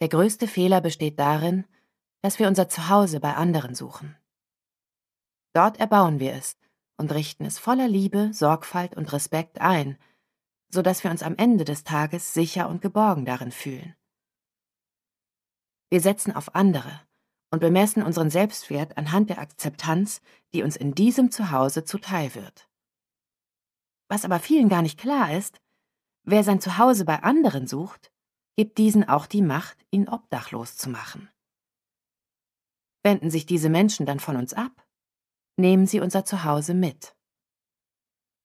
Der größte Fehler besteht darin, dass wir unser Zuhause bei anderen suchen. Dort erbauen wir es und richten es voller Liebe, Sorgfalt und Respekt ein, so dass wir uns am Ende des Tages sicher und geborgen darin fühlen. Wir setzen auf andere und bemessen unseren Selbstwert anhand der Akzeptanz, die uns in diesem Zuhause zuteil wird. Was aber vielen gar nicht klar ist, wer sein Zuhause bei anderen sucht, gibt diesen auch die Macht, ihn obdachlos zu machen. Wenden sich diese Menschen dann von uns ab, nehmen sie unser Zuhause mit.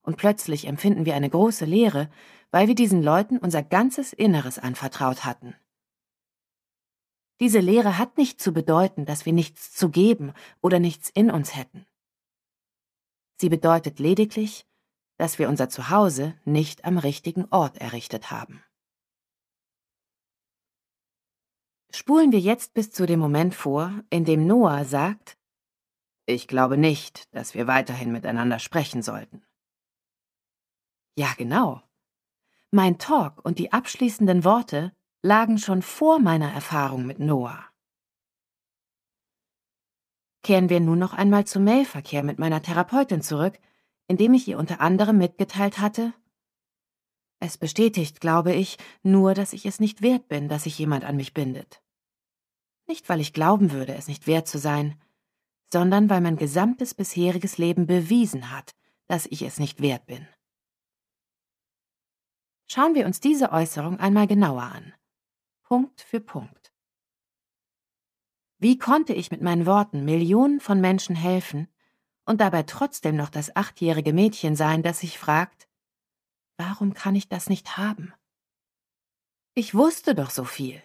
Und plötzlich empfinden wir eine große Leere, weil wir diesen Leuten unser ganzes Inneres anvertraut hatten. Diese Leere hat nicht zu bedeuten, dass wir nichts zu geben oder nichts in uns hätten. Sie bedeutet lediglich, dass wir unser Zuhause nicht am richtigen Ort errichtet haben. Spulen wir jetzt bis zu dem Moment vor, in dem Noah sagt, ich glaube nicht, dass wir weiterhin miteinander sprechen sollten. Ja, genau. Mein Talk und die abschließenden Worte lagen schon vor meiner Erfahrung mit Noah. Kehren wir nun noch einmal zum Mailverkehr mit meiner Therapeutin zurück, indem ich ihr unter anderem mitgeteilt hatte, es bestätigt, glaube ich, nur, dass ich es nicht wert bin, dass sich jemand an mich bindet. Nicht, weil ich glauben würde, es nicht wert zu sein, sondern weil mein gesamtes bisheriges Leben bewiesen hat, dass ich es nicht wert bin. Schauen wir uns diese Äußerung einmal genauer an. Punkt für Punkt. Wie konnte ich mit meinen Worten Millionen von Menschen helfen und dabei trotzdem noch das achtjährige Mädchen sein, das sich fragt, warum kann ich das nicht haben? Ich wusste doch so viel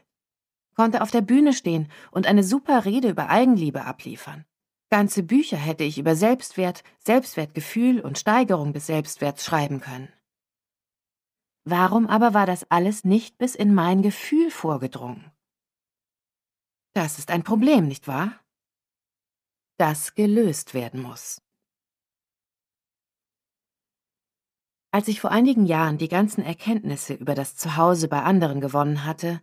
konnte auf der Bühne stehen und eine super Rede über Eigenliebe abliefern. Ganze Bücher hätte ich über Selbstwert, Selbstwertgefühl und Steigerung des Selbstwerts schreiben können. Warum aber war das alles nicht bis in mein Gefühl vorgedrungen? Das ist ein Problem, nicht wahr? Das gelöst werden muss. Als ich vor einigen Jahren die ganzen Erkenntnisse über das Zuhause bei anderen gewonnen hatte,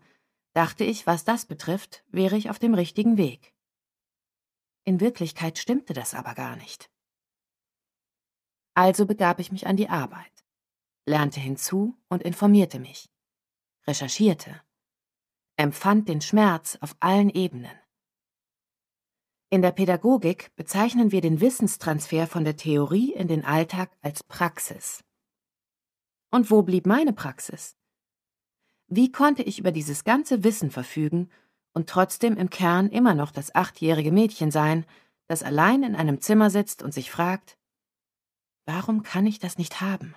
dachte ich, was das betrifft, wäre ich auf dem richtigen Weg. In Wirklichkeit stimmte das aber gar nicht. Also begab ich mich an die Arbeit, lernte hinzu und informierte mich, recherchierte, empfand den Schmerz auf allen Ebenen. In der Pädagogik bezeichnen wir den Wissenstransfer von der Theorie in den Alltag als Praxis. Und wo blieb meine Praxis? Wie konnte ich über dieses ganze Wissen verfügen und trotzdem im Kern immer noch das achtjährige Mädchen sein, das allein in einem Zimmer sitzt und sich fragt, warum kann ich das nicht haben?